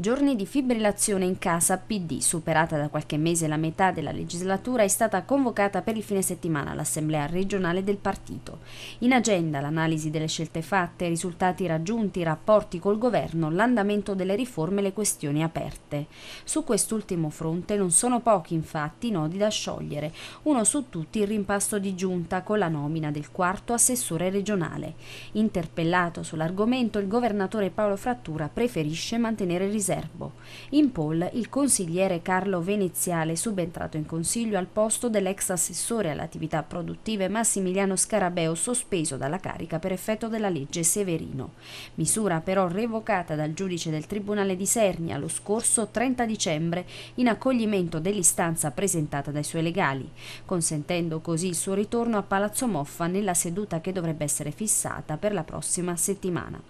Giorni di fibrillazione in casa, PD, superata da qualche mese la metà della legislatura, è stata convocata per il fine settimana l'assemblea regionale del partito. In agenda l'analisi delle scelte fatte, i risultati raggiunti, i rapporti col governo, l'andamento delle riforme e le questioni aperte. Su quest'ultimo fronte non sono pochi infatti i nodi da sciogliere, uno su tutti il rimpasto di giunta con la nomina del quarto assessore regionale. Interpellato sull'argomento, il governatore Paolo Frattura preferisce mantenere riserva Iserbo. In poll il consigliere Carlo Veneziale, subentrato in consiglio al posto dell'ex assessore alle attività produttive Massimiliano Scarabeo, sospeso dalla carica per effetto della legge Severino. Misura però revocata dal giudice del Tribunale di Sernia lo scorso 30 dicembre in accoglimento dell'istanza presentata dai suoi legali, consentendo così il suo ritorno a Palazzo Moffa nella seduta che dovrebbe essere fissata per la prossima settimana.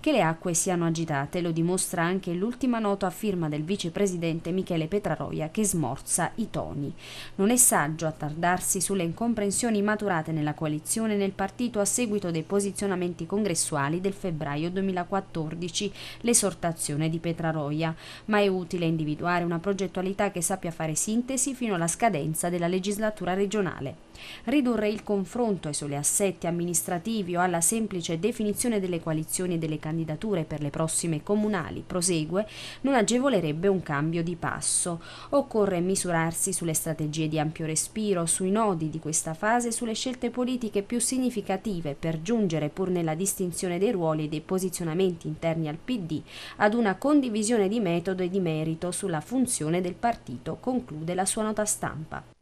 Che le acque siano agitate lo dimostra anche l'ultima nota a firma del vicepresidente Michele Petraroia che smorza i toni. Non è saggio attardarsi sulle incomprensioni maturate nella coalizione e nel partito a seguito dei posizionamenti congressuali del febbraio 2014, l'esortazione di Petraroia, ma è utile individuare una progettualità che sappia fare sintesi fino alla scadenza della legislatura regionale. Ridurre il confronto ai soli assetti amministrativi o alla semplice definizione delle coalizioni e delle candidature per le prossime comunali, prosegue, non agevolerebbe un cambio di passo. Occorre misurarsi sulle strategie di ampio respiro, sui nodi di questa fase sulle scelte politiche più significative per giungere, pur nella distinzione dei ruoli e dei posizionamenti interni al PD, ad una condivisione di metodo e di merito sulla funzione del partito, conclude la sua nota stampa.